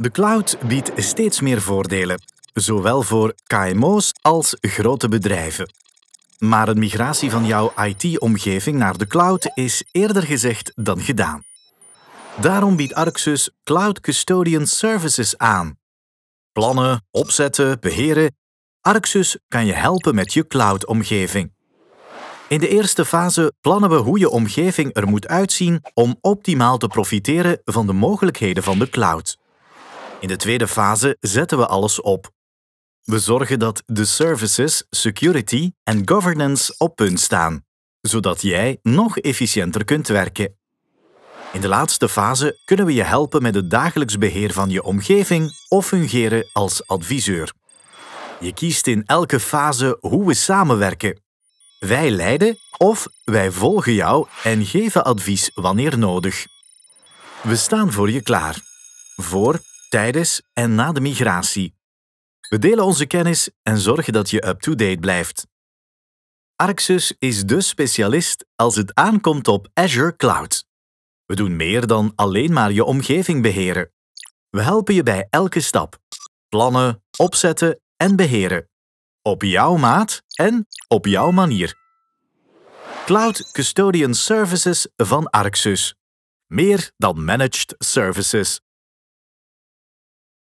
De cloud biedt steeds meer voordelen, zowel voor KMO's als grote bedrijven. Maar een migratie van jouw IT-omgeving naar de cloud is eerder gezegd dan gedaan. Daarom biedt Arxus Cloud Custodian Services aan. Plannen, opzetten, beheren. Arxus kan je helpen met je cloud-omgeving. In de eerste fase plannen we hoe je omgeving er moet uitzien om optimaal te profiteren van de mogelijkheden van de cloud. In de tweede fase zetten we alles op. We zorgen dat de services, security en governance op punt staan, zodat jij nog efficiënter kunt werken. In de laatste fase kunnen we je helpen met het dagelijks beheer van je omgeving of fungeren als adviseur. Je kiest in elke fase hoe we samenwerken. Wij leiden of wij volgen jou en geven advies wanneer nodig. We staan voor je klaar. Voor tijdens en na de migratie. We delen onze kennis en zorgen dat je up-to-date blijft. Arxus is de specialist als het aankomt op Azure Cloud. We doen meer dan alleen maar je omgeving beheren. We helpen je bij elke stap. Plannen, opzetten en beheren. Op jouw maat en op jouw manier. Cloud Custodian Services van Arxus. Meer dan managed services.